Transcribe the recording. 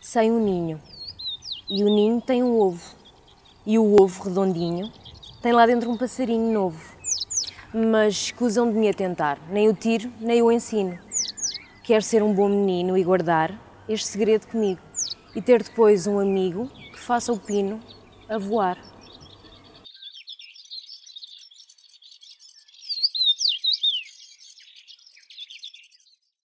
sem um ninho. E o ninho tem um ovo. E o ovo redondinho tem lá dentro um passarinho novo. Mas escusam de me atentar, nem o tiro, nem o ensino. Quero ser um bom menino e guardar este segredo comigo. E ter depois um amigo que faça o pino a voar.